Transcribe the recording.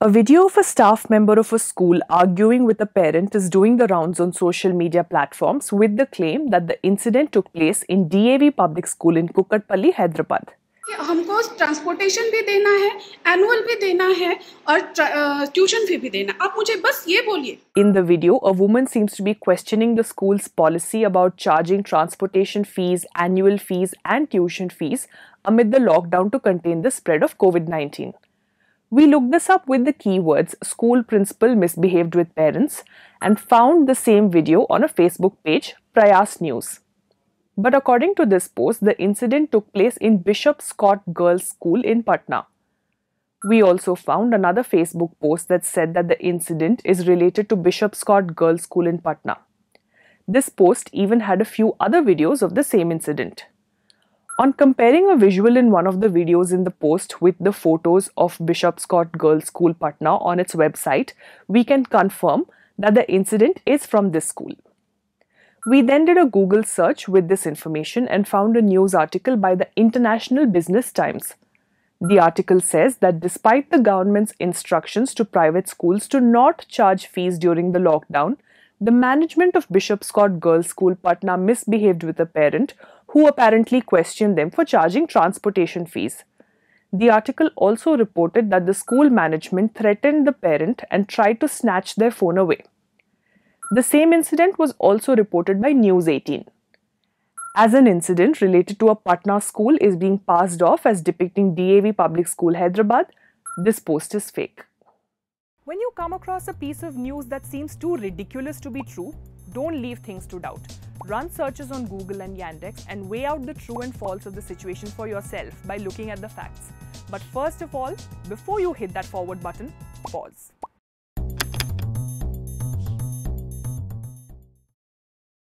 A video of a staff member of a school arguing with a parent is doing the rounds on social media platforms with the claim that the incident took place in DAV public school in Kukatpalli, Hyderabad. हमको transportation भी देना है annual भी देना है और tuition fee भी देना आप मुझे बस ये बोलिए in the video a woman seems to be questioning the school's policy about charging transportation fees annual fees and tuition fees amid the lockdown to contain the spread of COVID 19. We looked this up with the keywords school principal misbehaved with parents and found the same video on a Facebook page, Prayas News. But according to this post, the incident took place in Bishop Scott Girls' School in Patna. We also found another Facebook post that said that the incident is related to Bishop Scott Girls' School in Patna. This post even had a few other videos of the same incident. On comparing a visual in one of the videos in the post with the photos of Bishop Scott Girls School Patna on its website, we can confirm that the incident is from this school. We then did a Google search with this information and found a news article by the International Business Times. The article says that despite the government's instructions to private schools to not charge fees during the lockdown, the management of Bishop Scott Girls School Patna misbehaved with a parent who apparently questioned them for charging transportation fees. The article also reported that the school management threatened the parent and tried to snatch their phone away. The same incident was also reported by News 18. As an incident related to a Patna school is being passed off as depicting DAV Public School Hyderabad, this post is fake. When you come across a piece of news that seems too ridiculous to be true, don't leave things to doubt. Run searches on Google and Yandex and weigh out the true and false of the situation for yourself by looking at the facts. But first of all, before you hit that forward button, pause.